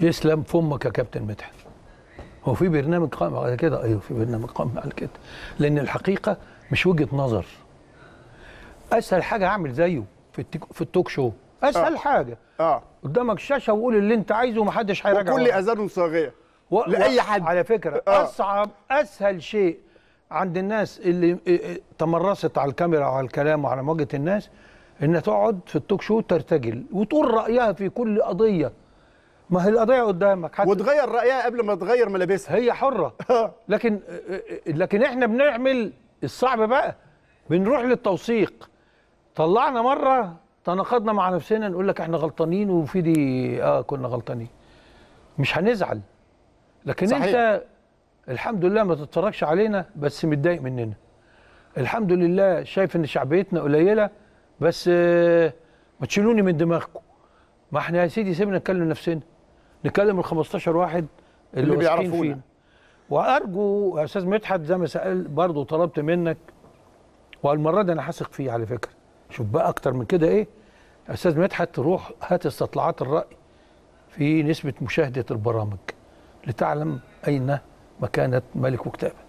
يسلم فمك يا كابتن مدحت هو في برنامج قائم على كده ايوه في برنامج قائم على كده لان الحقيقه مش وجهه نظر اسهل حاجه اعمل زيه في التك... في التوك شو اسهل آه. حاجه اه قدامك الشاشه وقول اللي انت عايزه ومحدش هيراجعك وكل اذان صاغيه و... لاي حد على فكره آه. اصعب اسهل شيء عند الناس اللي إيه، إيه، تمرست على الكاميرا وعلى الكلام وعلى مواجهه الناس انها تقعد في التوك شو ترتجل وتقول رايها في كل قضيه ما هي القضيه قدامك حتى وتغير رايها قبل ما تغير ملابسها هي حره آه. لكن لكن احنا بنعمل الصعب بقى بنروح للتوثيق طلعنا مره تناقضنا مع نفسنا نقول لك احنا غلطانين وفي دي اه كنا غلطانين مش هنزعل لكن صحيح. انت الحمد لله ما تتفرجش علينا بس متضايق مننا الحمد لله شايف ان شعبيتنا قليله بس آه، ما تشيلوني من دماغكم ما احنا يا سيدي سيبنا نتكلم نفسنا نكلم ال 15 واحد اللي, اللي بيعرفونا وارجو يا استاذ مدحت زي ما سال برضه طلبت منك والمره دي انا هثق فيه على فكره شوف بقى اكتر من كده ايه استاذ مدحت روح هات استطلاعات الراي في نسبه مشاهده البرامج لتعلم اين مكانه ملك وكتابه